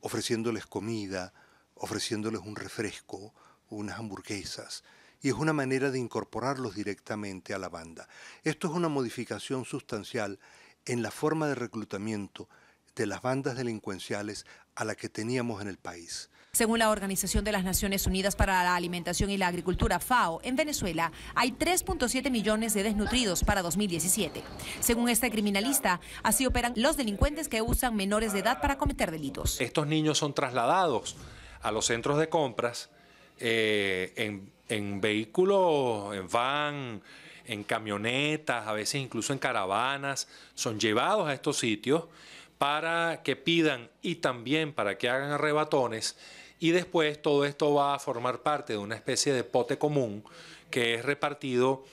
ofreciéndoles comida, ofreciéndoles un refresco, unas hamburguesas y es una manera de incorporarlos directamente a la banda. Esto es una modificación sustancial en la forma de reclutamiento de las bandas delincuenciales a la que teníamos en el país.
Según la Organización de las Naciones Unidas para la Alimentación y la Agricultura, FAO, en Venezuela hay 3.7 millones de desnutridos para 2017. Según este criminalista, así operan los delincuentes que usan menores de edad para cometer delitos.
Estos niños son trasladados a los centros de compras eh, en en vehículos, en van, en camionetas, a veces incluso en caravanas, son llevados a estos sitios para que pidan y también para que hagan arrebatones y después todo esto va a formar parte de una especie de pote común que es repartido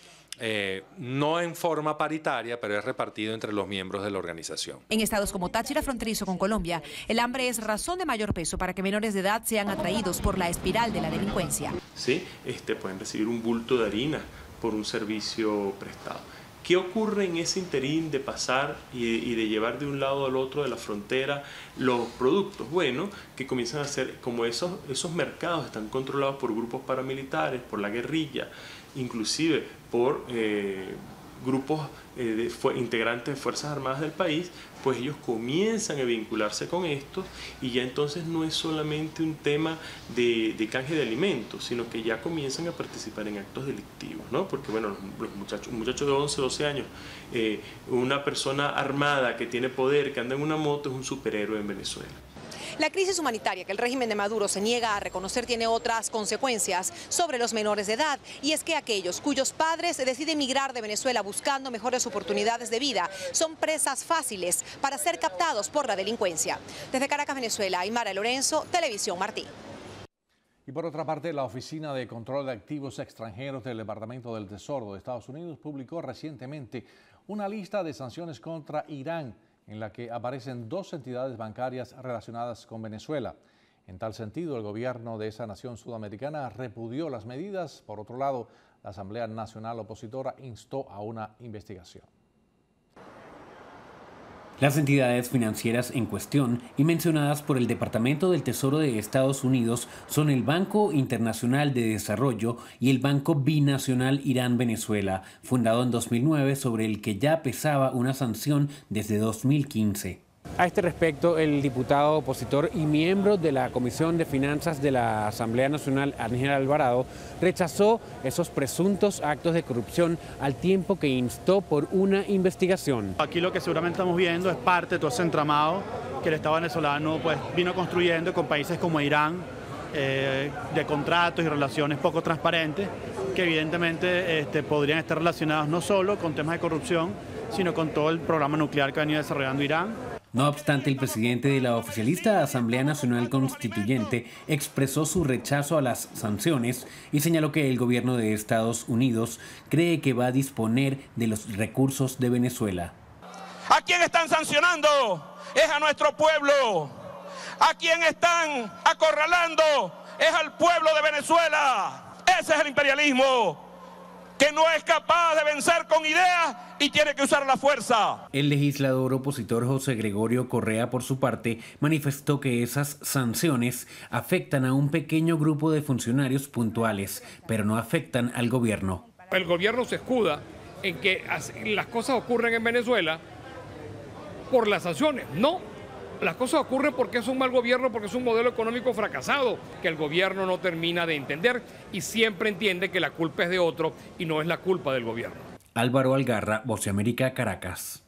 eh, no en forma paritaria, pero es repartido entre los miembros de la organización.
En estados como Táchira, fronterizo con Colombia, el hambre es razón de mayor peso para que menores de edad sean atraídos por la espiral de la delincuencia.
Sí, este, pueden recibir un bulto de harina por un servicio prestado. ¿Qué ocurre en ese interín de pasar y, de llevar de un lado al otro de la frontera los productos? Bueno, que comienzan a ser, como esos, esos mercados están controlados por grupos paramilitares, por la guerrilla, inclusive por eh, grupos eh, integrantes de Fuerzas Armadas del país, pues ellos comienzan a vincularse con esto y ya entonces no es solamente un tema de, canje de alimentos, sino que ya comienzan a participar en actos delictivos, ¿no? Porque bueno, los, muchachos, un muchacho de 11, 12 años, eh, una persona armada que tiene poder, que anda en una moto, es un superhéroe en Venezuela.
La crisis humanitaria que el régimen de Maduro se niega a reconocer tiene otras consecuencias sobre los menores de edad y es que aquellos cuyos padres deciden migrar de Venezuela buscando mejores oportunidades de vida son presas fáciles para ser captados por la delincuencia. Desde Caracas, Venezuela, Aymara Lorenzo, Televisión Martí.
Y por otra parte, la Oficina de Control de Activos Extranjeros del Departamento del Tesoro de Estados Unidos publicó recientemente una lista de sanciones contra Irán en la que aparecen dos entidades bancarias relacionadas con Venezuela. En tal sentido, el gobierno de esa nación sudamericana repudió las medidas. Por otro lado, la Asamblea Nacional Opositora instó a una investigación.
Las entidades financieras en cuestión y mencionadas por el Departamento del Tesoro de Estados Unidos son el Banco Internacional de Desarrollo y el Banco Binacional Irán-Venezuela, fundado en 2009 sobre el que ya pesaba una sanción desde 2015. A este respecto, el diputado opositor y miembro de la Comisión de Finanzas de la Asamblea Nacional, Ángel Alvarado, rechazó esos presuntos actos de corrupción al tiempo que instó por una investigación.
Aquí lo que seguramente estamos viendo es parte de todo ese entramado que el Estado venezolano pues, vino construyendo con países como Irán, eh, de contratos y relaciones poco transparentes, que evidentemente este, podrían estar relacionados no solo con temas de corrupción, sino con todo el programa nuclear que ha venido desarrollando Irán
no obstante, el presidente de la oficialista Asamblea Nacional Constituyente expresó su rechazo a las sanciones y señaló que el gobierno de Estados Unidos cree que va a disponer de los recursos de Venezuela.
¿A quién están sancionando? Es a nuestro pueblo. ¿A quién están acorralando? Es al pueblo de Venezuela.
Ese es el imperialismo que no es capaz de vencer con ideas y tiene que usar la fuerza.
El legislador opositor José Gregorio Correa, por su parte, manifestó que esas sanciones afectan a un pequeño grupo de funcionarios puntuales, pero no afectan al gobierno.
El gobierno se escuda en que las cosas ocurren en Venezuela por las sanciones, no las cosas ocurren porque es un mal gobierno, porque es un modelo económico fracasado que el gobierno no termina de entender y siempre
entiende que la culpa es de otro y no es la culpa del gobierno.
Álvaro Algarra, América, Caracas.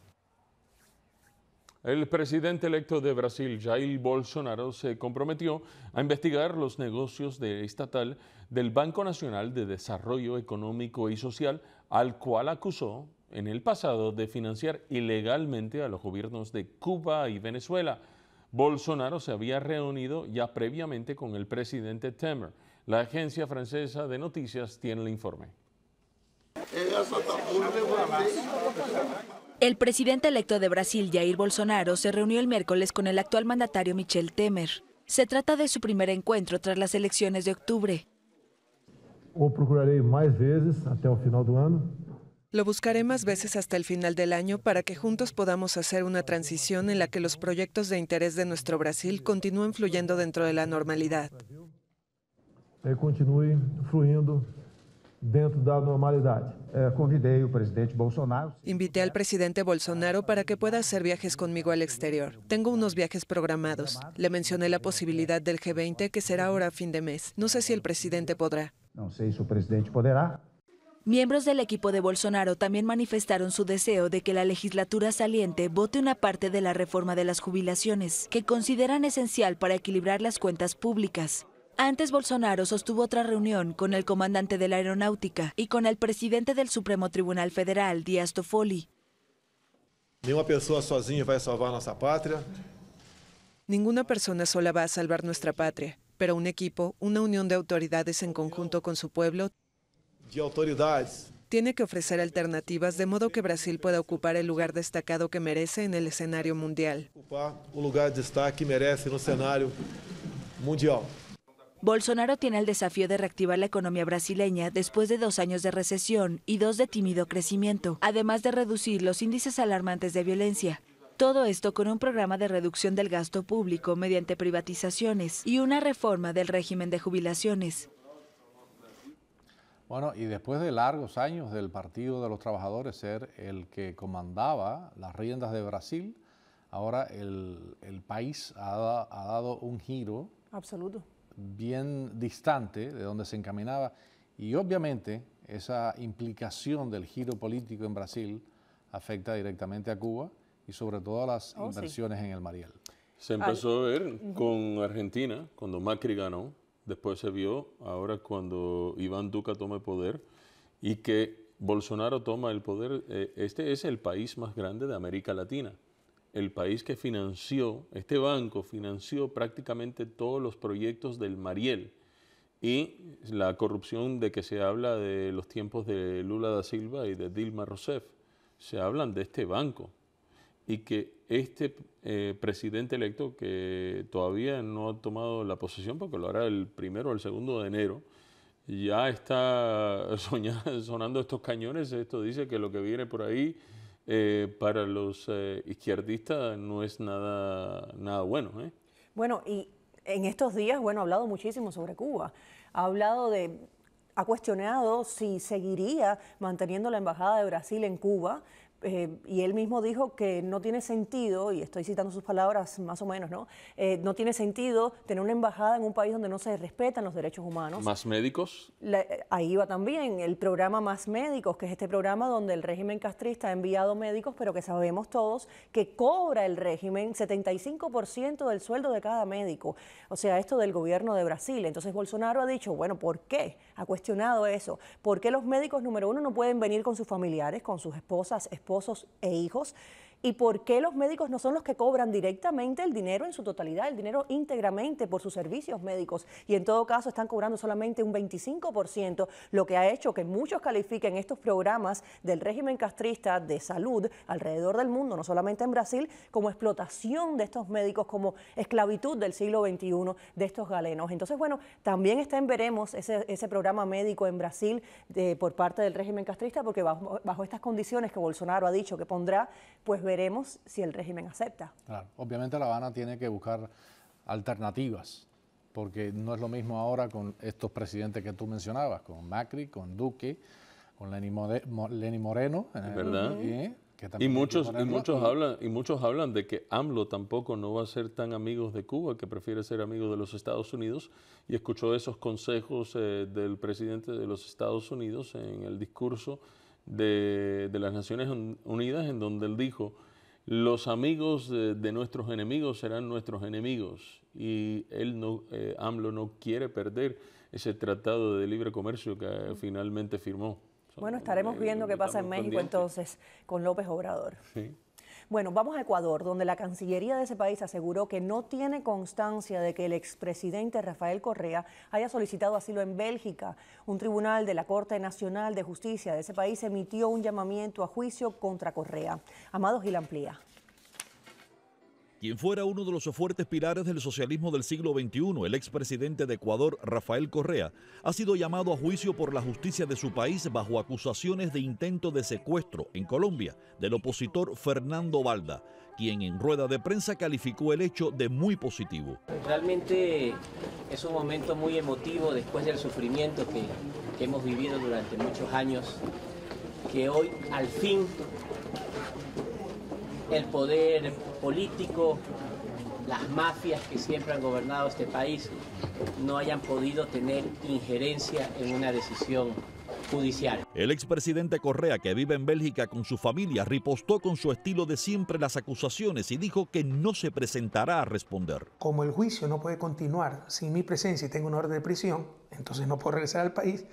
El presidente electo de Brasil, Jair Bolsonaro, se comprometió a investigar los negocios de estatal del Banco Nacional de Desarrollo Económico y Social, al cual acusó en el pasado de financiar ilegalmente a los gobiernos de Cuba y Venezuela. Bolsonaro se había reunido ya previamente con el presidente Temer. La agencia francesa de noticias tiene el informe.
El presidente electo de Brasil, Jair Bolsonaro, se reunió el miércoles con el actual mandatario Michel Temer. Se trata de su primer encuentro tras las elecciones de octubre.
O procuraré más veces hasta el final del año
lo buscaré más veces hasta el final del
año para que juntos podamos hacer una transición en la que los proyectos de interés de nuestro Brasil continúen fluyendo dentro de la normalidad.
Continúe fluyendo dentro de la normalidad. presidente Bolsonaro.
Invité al presidente Bolsonaro para que pueda hacer viajes conmigo al exterior. Tengo unos viajes programados. Le
mencioné la posibilidad del G20 que será ahora a fin de mes. No sé si el presidente podrá.
No sé si el presidente podrá.
Miembros del equipo de Bolsonaro también manifestaron su deseo de que la legislatura saliente vote una parte de la reforma de las jubilaciones, que consideran esencial para equilibrar las cuentas públicas. Antes Bolsonaro sostuvo otra reunión con el comandante de la aeronáutica y con el presidente del Supremo Tribunal Federal, Díaz Toffoli.
salvar patria.
Ninguna persona
sola va a salvar nuestra patria, pero un equipo, una unión de autoridades en conjunto con su pueblo,
autoridades.
Tiene que ofrecer alternativas de modo que Brasil pueda ocupar
el lugar destacado que merece en el escenario mundial.
que merece en el escenario mundial.
Bolsonaro tiene el desafío de reactivar la economía brasileña después de dos años de recesión y dos de tímido crecimiento, además de reducir los índices alarmantes de violencia. Todo esto con un programa de reducción del gasto público mediante privatizaciones y una reforma del régimen de jubilaciones.
Bueno, y después de largos años del Partido de los Trabajadores ser el que comandaba las riendas de Brasil, ahora el, país ha, dado un giro. Absoluto. Bien distante de donde se encaminaba. Y obviamente esa implicación del giro político en Brasil afecta directamente a Cuba y sobre todo a las oh, inversiones en el Mariel. Se empezó
a ver con Argentina, cuando Macri ganó después se vio ahora cuando Iván Duca toma el poder y que Bolsonaro toma el poder. Eh, este es el país más grande de América Latina, el país que financió, este banco financió prácticamente todos los proyectos del Mariel y la corrupción de que se habla de los tiempos de Lula da Silva y de Dilma Rousseff. Se hablan de este banco, y que este eh, presidente electo, que todavía no ha tomado la posesión porque lo hará el primero o el segundo de enero, ya está sonando estos cañones. Esto dice que lo que viene por ahí eh, para los eh, izquierdistas no es nada, nada bueno. Bueno,
y en estos días, bueno, ha hablado muchísimo sobre Cuba. Ha hablado de ha cuestionado si seguiría manteniendo la embajada de Brasil en Cuba, eh, y él mismo dijo que no tiene sentido, y estoy citando sus palabras más o menos, ¿no? Eh, no tiene sentido tener una embajada en un país donde no se respetan los derechos humanos.
¿Más médicos?
ahí va también el programa Más Médicos, que es este programa donde el régimen castrista ha enviado médicos, pero que sabemos todos que cobra el régimen 75% del sueldo de cada médico. O sea, esto del gobierno de Brasil. Entonces Bolsonaro ha dicho, bueno, ¿por qué? ha cuestionado eso. ¿Por qué los médicos, número uno, no pueden venir con sus familiares, con sus esposas, esposos e hijos? y por qué los médicos no son los que cobran directamente el dinero en su totalidad, el dinero íntegramente por sus servicios médicos y en todo caso están cobrando solamente un 25%, lo que ha hecho que muchos califiquen estos programas del régimen castrista de salud alrededor del mundo, no solamente en Brasil, como explotación de estos médicos, como esclavitud del siglo XXI de estos galenos. Entonces, bueno, también está en veremos ese, programa médico en Brasil eh, por parte del régimen castrista, porque bajo, bajo estas condiciones que Bolsonaro ha dicho que pondrá, pues veremos si el régimen acepta.
obviamente La Habana tiene que buscar alternativas, porque no es lo mismo ahora con estos presidentes que tú mencionabas, con Macri, con Duque, con Lenny, Moreno. ¿eh? ¿Verdad? y muchos, muchos
hablan, y muchos hablan de que AMLO tampoco no va a ser tan amigo de Cuba, que prefiere ser amigo de los Estados Unidos, y escuchó esos consejos eh, del presidente de los Estados Unidos en el discurso de, las Naciones Unidas en donde él dijo, los amigos de, nuestros enemigos serán nuestros enemigos. Y él no, eh, AMLO no quiere perder ese tratado de libre comercio que eh, finalmente firmó.
Bueno, estaremos eh, viendo qué pasa en México entonces con López Obrador. Bueno, vamos a Ecuador, donde la Cancillería de ese país aseguró que no tiene constancia de que el expresidente Rafael Correa haya solicitado asilo en Bélgica. Un tribunal de la Corte Nacional de Justicia de ese país emitió un llamamiento a juicio contra Correa. Amados Gil amplía
quien fuera uno de los fuertes pilares del socialismo del siglo XXI, el expresidente de Ecuador, Rafael Correa, ha sido llamado a juicio por la justicia de su país bajo acusaciones de intento de secuestro en Colombia del opositor Fernando Valda, quien en rueda de prensa calificó el hecho de muy positivo.
Realmente es un momento muy emotivo después del sufrimiento que, que hemos vivido durante muchos años, que hoy al fin el poder político, las mafias que siempre han gobernado este país no hayan podido tener injerencia en una decisión
judicial. El expresidente Correa, que vive en Bélgica con su familia, ripostó con su estilo de siempre las acusaciones y dijo que no se presentará a responder.
Como el juicio no puede continuar sin mi presencia y tengo una orden de prisión, entonces no puedo regresar al país,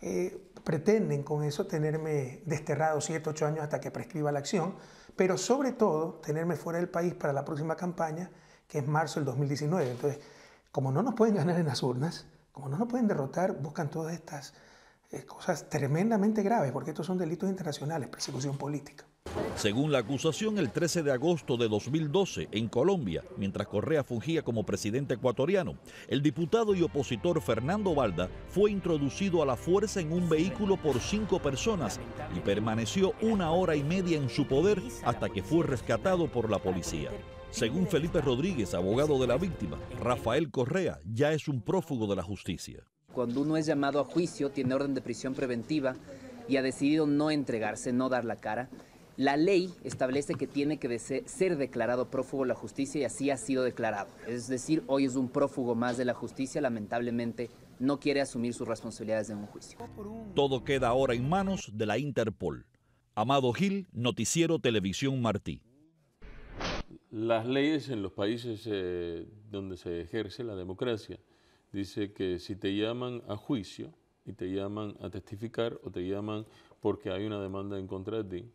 eh, pretenden con eso tenerme desterrado 7, 8 años hasta que prescriba la acción pero sobre todo tenerme fuera del país para la próxima campaña, que es marzo del 2019. Entonces, como no nos pueden ganar en las urnas, como no nos pueden derrotar, buscan todas estas eh, cosas tremendamente graves, porque estos son delitos internacionales, persecución política.
Según la acusación, el 13 de agosto de 2012, en Colombia, mientras Correa fungía como presidente ecuatoriano, el diputado y opositor Fernando Valda fue introducido a la fuerza en un vehículo por cinco personas y permaneció una hora y media en su poder hasta que fue rescatado por la policía. Según Felipe Rodríguez, abogado de la víctima, Rafael Correa ya es un prófugo de la justicia.
Cuando uno es llamado a juicio, tiene orden de prisión preventiva y ha decidido no entregarse, no dar la cara la ley establece que tiene que ser declarado prófugo la justicia y así ha sido declarado. Es decir, hoy es un prófugo más de la justicia, lamentablemente no quiere asumir sus responsabilidades en un juicio.
Todo queda ahora en manos de la Interpol. Amado Gil, Noticiero Televisión Martí.
Las leyes en los países eh, donde se ejerce la democracia dice que si te llaman a juicio y te llaman a testificar o te llaman porque hay una demanda en contra de ti,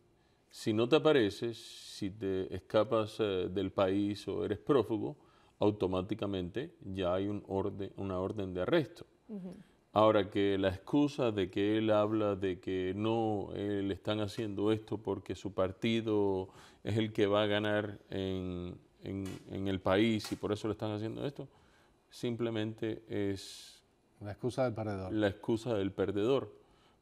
si no te apareces, si te escapas eh, del país o eres prófugo, automáticamente ya hay un orden, una orden de arresto. Ahora que la excusa de que él habla de que no, eh, le están haciendo esto porque su partido es el que va a ganar en, el país y por eso le están haciendo esto, simplemente es...
La excusa del perdedor. La
excusa del perdedor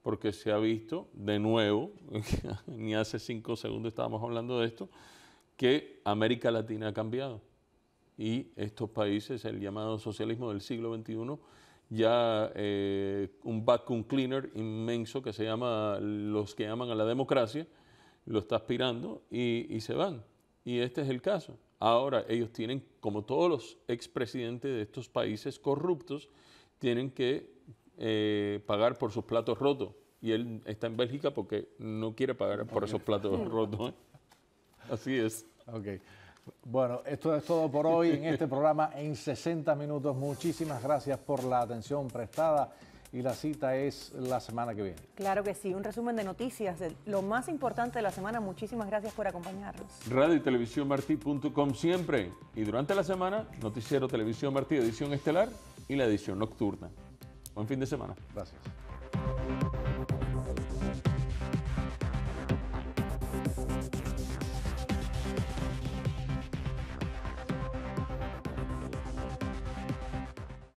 porque se ha visto de nuevo, ni hace cinco segundos estábamos hablando de esto, que América Latina ha cambiado. Y estos países, el llamado socialismo del siglo XXI, ya eh, un vacuum cleaner inmenso que se llama, los que llaman a la democracia, lo está aspirando y, y se van. Y este es el caso. Ahora ellos tienen, como todos los expresidentes de estos países corruptos, tienen que eh, pagar por sus platos rotos. Y él está en Bélgica porque no quiere pagar por esos platos rotos. ¿eh? Así es. Ok.
Bueno, esto es todo por hoy en este programa en 60 minutos. Muchísimas gracias por la atención prestada y la cita es la semana que viene.
Claro que sí, un resumen de noticias, lo más importante de la semana. Muchísimas gracias por acompañarnos.
Radio y Televisión Martí.com siempre y durante la semana, Noticiero Televisión Martí, edición estelar y la edición nocturna. Buen fin de semana. Gracias.